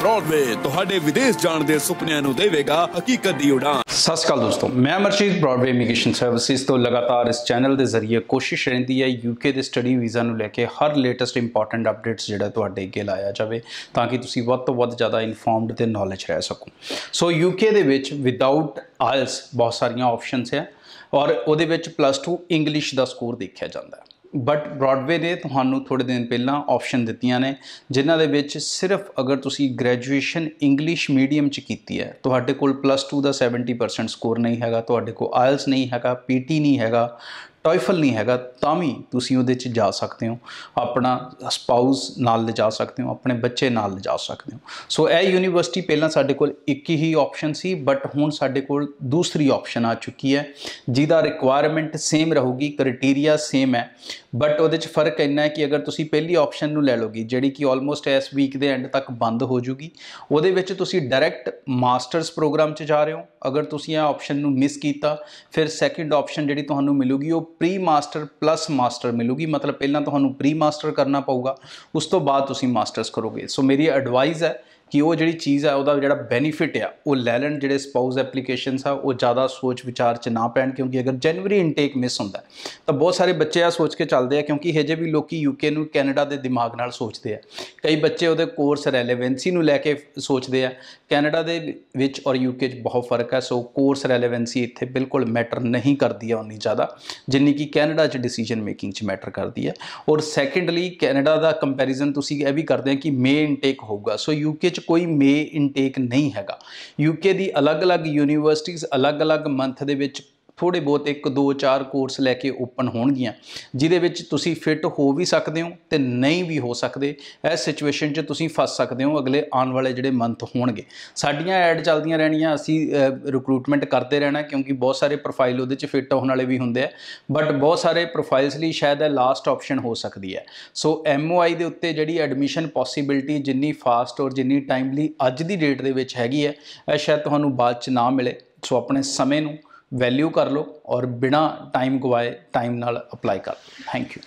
Broadway ਤੁਹਾਡੇ ਵਿਦੇਸ਼ ਜਾਣ ਦੇ ਸੁਪਨਿਆਂ ਨੂੰ ਦੇਵੇਗਾ ਹਕੀਕਤ ਦੀ ਉਡਾਨ ਸਤਿ ਸ਼੍ਰੀ ਅਕਾਲ ਦੋਸਤੋ ਮੈਂ ਮਰਸ਼ੀਦ ਬ੍ਰੌਡਵੇ ਇਮੀਗ੍ਰੇਸ਼ਨ ਸਰਵਿਸਿਜ਼ ਤੋਂ ਲਗਾਤਾਰ ਇਸ ਚੈਨਲ ਦੇ ਜ਼ਰੀਏ ਕੋਸ਼ਿਸ਼ ਰਹਿੰਦੀ ਹੈ ਯੂਕੇ ਦੇ ਸਟੱਡੀ ਵੀਜ਼ਾ ਨੂੰ ਲੈ ਕੇ ਹਰ ਲੇਟੈਸਟ ਇੰਪੋਰਟੈਂਟ ਅਪਡੇਟਸ ਜਿਹੜਾ ਤੁਹਾਡੇ ਅੱਗੇ ਲਾਇਆ ਜਾਵੇ ਤਾਂ ਕਿ ਤੁਸੀਂ ਵੱਧ ਤੋਂ ਵੱਧ ਜ਼ਿਆਦਾ ਇਨਫੋਰਮਡ ਤੇ ਨੌਲੇਜ ਰਹਿ ਸਕੋ ਸੋ ਯੂਕੇ ਦੇ ਵਿੱਚ ਵਿਦਆਊਟ ਆਇਲਸ ਬਹੁਤ ਸਾਰੀਆਂ ਆਪਸ਼ਨਸ ਹੈ ਔਰ ਉਹਦੇ ਵਿੱਚ ਪਲੱਸ 2 ਇੰਗਲਿਸ਼ ਦਾ ਸਕੋਰ ਦੇਖਿਆ ਜਾਂਦਾ ਹੈ ਬਟ ਬ੍ਰਾਡਵੇ ਨੇ ਤੁਹਾਨੂੰ ਥੋੜੇ ਦਿਨ ਪਹਿਲਾਂ ਆਪਸ਼ਨ ਦਿੱਤੀਆਂ ਨੇ ਜਿਨ੍ਹਾਂ ਦੇ ਵਿੱਚ ਸਿਰਫ ਅਗਰ ਤੁਸੀਂ ਗ੍ਰੈਜੂਏਸ਼ਨ ਇੰਗਲਿਸ਼ ਮੀਡੀਅਮ ਚ ਕੀਤੀ ਹੈ ਤੁਹਾਡੇ ਕੋਲ ਪਲੱਸ 2 ਦਾ 70% ਸਕੋਰ ਨਹੀਂ ਹੈਗਾ ਤੁਹਾਡੇ ਕੋਲ ਆਇਲਸ ਨਹੀਂ ਹੈਗਾ ਪੀਟੀ ਨਹੀਂ ਹੈਗਾ ਟੋਇਫਲ ਨਹੀਂ ਹੈਗਾ ਤਾਂ ਵੀ ਤੁਸੀਂ ਉਹਦੇ 'ਚ ਜਾ ਸਕਦੇ ਹੋ ਆਪਣਾ ਸਪਾਊਸ ਨਾਲ ਜਾ ਸਕਦੇ ਹੋ ਆਪਣੇ ਬੱਚੇ ਨਾਲ ਜਾ ਸਕਦੇ ਹੋ ਸੋ ਇਹ ਯੂਨੀਵਰਸਿਟੀ ਪਹਿਲਾਂ ਸਾਡੇ ਕੋਲ ਇੱਕ ਹੀ ਆਪਸ਼ਨ ਸੀ ਬਟ ਹੁਣ ਸਾਡੇ ਕੋਲ ਦੂਸਰੀ ਆਪਸ਼ਨ ਆ ਚੁੱਕੀ ਹੈ ਜਿਹਦਾ ਰਿਕੁਆਇਰਮੈਂਟ ਸੇਮ ਰਹੂਗੀ ਕ੍ਰਾਈਟੇਰੀਆ ਸੇਮ ਹੈ ਬਟ ਉਹਦੇ 'ਚ ਫਰਕ ਇੰਨਾ ਹੈ ਕਿ ਅਗਰ ਤੁਸੀਂ ਪਹਿਲੀ ਆਪਸ਼ਨ ਨੂੰ ਲੈ ਲੋਗੇ ਜਿਹੜੀ ਕਿ ਆਲਮੋਸਟ ਇਸ ਵੀਕ ਦੇ ਐਂਡ ਤੱਕ ਬੰਦ ਹੋ ਜੂਗੀ ਉਹਦੇ ਵਿੱਚ ਤੁਸੀਂ ਡਾਇਰੈਕਟ ਮਾਸਟਰਸ ਪ੍ਰੋਗਰਾਮ 'ਚ ਜਾ ਰਹੇ ਹੋ ਅਗਰ ਤੁਸੀਂ ਇਹ ਆਪਸ਼ਨ ਨੂੰ ਮਿਸ ਕੀਤਾ ਫਿਰ ਸੈਕੰਡ ਆਪਸ਼ਨ ਜਿਹੜੀ ਤੁਹਾਨੂੰ ਮਿਲੂਗੀ ਉਹ ਪ੍ਰੀ ਮਾਸਟਰ ਪਲੱਸ ਮਾਸਟਰ ਮਿਲੂਗੀ ਮਤਲਬ ਪਹਿਲਾਂ ਤੁਹਾਨੂੰ ਪ੍ਰੀ ਮਾਸਟਰ ਕਰਨਾ ਪਊਗਾ ਉਸ ਤੋਂ ਬਾਅਦ ਤੁਸੀਂ ਮਾਸਟਰਸ ਕਰੋਗੇ ਸੋ ਮੇਰੀ ਐਡਵਾਈਸ ਹੈ ਕਿ ਉਹ ਜਿਹੜੀ ਚੀਜ਼ ਆ ਉਹਦਾ ਜਿਹੜਾ ਬੈਨੀਫਿਟ ਆ ਉਹ ਲੈ ਲੈਣ ਜਿਹੜੇ ਸਪਾਊਸ ਐਪਲੀਕੇਸ਼ਨਸ ਆ ਉਹ ਜ਼ਿਆਦਾ ਸੋਚ ਵਿਚਾਰ ਚ ਨਾ ਪੈਣ ਕਿਉਂਕਿ ਅਗਰ ਜਨਵਰੀ ਇਨਟੇਕ ਮਿਸ ਹੁੰਦਾ ਤਾਂ ਬਹੁਤ ਸਾਰੇ ਬੱਚੇ ਆ ਸੋਚ ਕੇ ਚੱਲਦੇ ਆ ਕਿਉਂਕਿ ਹਜੇ ਵੀ ਲੋਕੀ ਯੂਕੇ ਨੂੰ ਕੈਨੇਡਾ ਦੇ ਦਿਮਾਗ ਨਾਲ ਸੋਚਦੇ ਆ ਕਈ ਬੱਚੇ ਉਹਦੇ ਕੋਰਸ ਰੈਲੇਵੈਂਸੀ ਨੂੰ ਲੈ ਕੇ ਸੋਚਦੇ ਆ ਕੈਨੇਡਾ ਦੇ ਵਿੱਚ ਔਰ ਯੂਕੇ 'ਚ ਬਹੁਤ ਫਰਕ ਆ ਸੋ ਕੋਰਸ ਰੈਲੇਵੈਂਸੀ ਇੱਥੇ ਬਿਲਕੁਲ ਮੈਟਰ ਨਹੀਂ ਕਰਦੀ ਆ ਉਨੀ ਜ਼ਿਆਦਾ ਜਿੰਨੀ ਕਿ ਕੈਨੇਡਾ 'ਚ ਡਿਸੀਜਨ ਮੇਕਿੰਗ 'ਚ ਮੈਟਰ ਕਰਦੀ ਆ ਔਰ ਸੈਕੰਡਲੀ ਕੈਨੇਡਾ ਦਾ ਕੰਪੈਰੀਜ਼ਨ ਤੁਸੀਂ ਇਹ ਵੀ ਕਰਦੇ ਆ ਕਿ ਮੇਨ ਇਨਟੇਕ ਹੋਊਗਾ ਸੋ ਯੂਕੇ ਵਿੱਚ ਕੋਈ ਮੇ ਇਨਟੇਕ ਨਹੀਂ ਹੈਗਾ ਯੂਕੇ ਦੀ ਅਲੱਗ-ਅਲੱਗ ਯੂਨੀਵਰਸਿਟੀਆਂ ਅਲੱਗ-ਅਲੱਗ ਮੰਥ ਦੇ ਵਿੱਚ ਥੋੜੇ ਬਹੁਤ 1 2 4 ਕੋਰਸ ਲੈ ਕੇ ਓਪਨ ਹੋਣਗੀਆਂ ਜਿਹਦੇ ਵਿੱਚ ਤੁਸੀਂ ਫਿੱਟ ਹੋ ਵੀ ਸਕਦੇ ਹੋ ਤੇ ਨਹੀਂ ਵੀ ਹੋ ਸਕਦੇ ਇਸ ਸਿਚੁਏਸ਼ਨ 'ਚ ਤੁਸੀਂ ਫਸ ਸਕਦੇ ਹੋ ਅਗਲੇ ਆਉਣ ਵਾਲੇ ਜਿਹੜੇ ਮੰਥ ਹੋਣਗੇ ਸਾਡੀਆਂ ਐਡ ਚੱਲਦੀਆਂ ਰਹਿਣੀਆਂ ਅਸੀਂ ਰਿਕਰੂਟਮੈਂਟ ਕਰਦੇ ਰਹਿਣਾ ਕਿਉਂਕਿ ਬਹੁਤ ਸਾਰੇ ਪ੍ਰੋਫਾਈਲ ਉਹਦੇ 'ਚ ਫਿੱਟ ਹੋਣ ਵਾਲੇ ਵੀ ਹੁੰਦੇ ਆ ਬਟ ਬਹੁਤ ਸਾਰੇ ਪ੍ਰੋਫਾਈਲਸ ਲਈ ਸ਼ਾਇਦ ਇਹ ਲਾਸਟ ਆਪਸ਼ਨ ਹੋ ਸਕਦੀ ਹੈ ਸੋ ਐਮਓਆਈ ਦੇ ਉੱਤੇ ਜਿਹੜੀ ਐਡਮਿਸ਼ਨ ਪੋਸਿਬਿਲਟੀ ਜਿੰਨੀ ਫਾਸਟ ਔਰ ਜਿੰਨੀ ਟਾਈਮਲੀ ਅੱਜ ਦੀ ਡੇਟ ਦੇ ਵਿੱਚ ਹੈਗੀ ਹੈ ਇਹ ਸ਼ਾਇਦ ਤੁਹਾਨੂੰ ਬਾਅਦ 'ਚ ਨਾ ਮਿਲੇ ਸੋ ਆਪਣੇ ਸਮੇਂ ਨੂੰ ਵੈਲਿਊ ਕਰ ਲਓ ਔਰ ਬਿਨਾ ਟਾਈਮ ਗਵਾਏ ਟਾਈਮ ਨਾਲ ਅਪਲਾਈ ਕਰ ਲਓ ਥੈਂਕ ਯੂ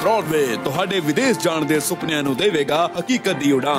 ਬ੍ਰੌਡਵੇ ਤੁਹਾਡੇ ਵਿਦੇਸ਼ ਜਾਣ ਦੇ ਸੁਪਨਿਆਂ ਨੂੰ ਦੇਵੇਗਾ ਹਕੀਕਤ ਦੀ ਉਡਾਨ